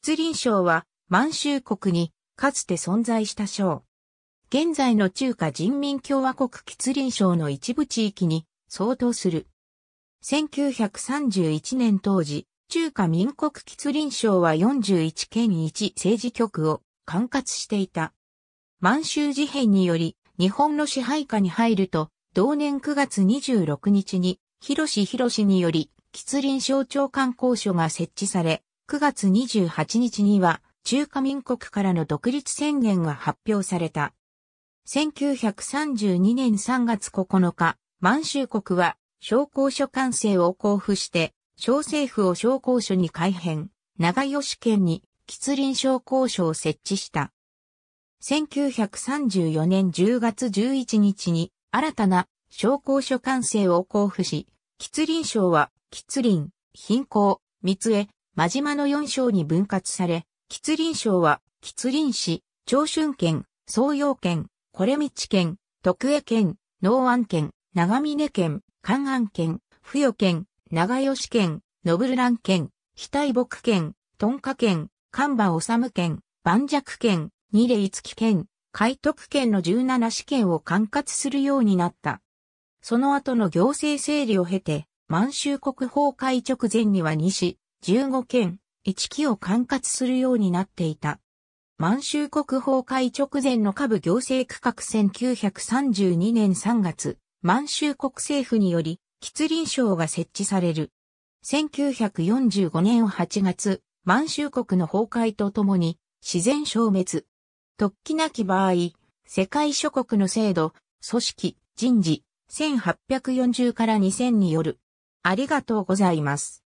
吉林省は満州国にかつて存在した省。現在の中華人民共和国吉林省の一部地域に相当する。1931年当時、中華民国吉林省は41県1政治局を管轄していた。満州事変により日本の支配下に入ると、同年9月26日に広志広志により吉林省長官公所が設置され、9月28日には中華民国からの独立宣言が発表された。1932年3月9日、満州国は商工所管制を交付して、小政府を商工所に改編、長吉県に吉林商工所を設置した。1934年10月11日に新たな商工所管制を交付し、吉林省は吉林、貧困、三重、真島の4章に分割され、吉林省は、吉林市、長春県、総陽県、これ道県、徳江県、農安県、長峰県、関安県、富与県、長吉県、ノブルラン県、非大木県、トンカ県、神馬治県、万弱県、二礼五木県、海徳県の17市県を管轄するようになった。その後の行政整理を経て、満州国法会直前には西、15県、1期を管轄するようになっていた。満州国崩壊直前の下部行政区画1932年3月、満州国政府により、吉林省が設置される。1945年8月、満州国の崩壊とともに、自然消滅。突起なき場合、世界諸国の制度、組織、人事、1840から2000による。ありがとうございます。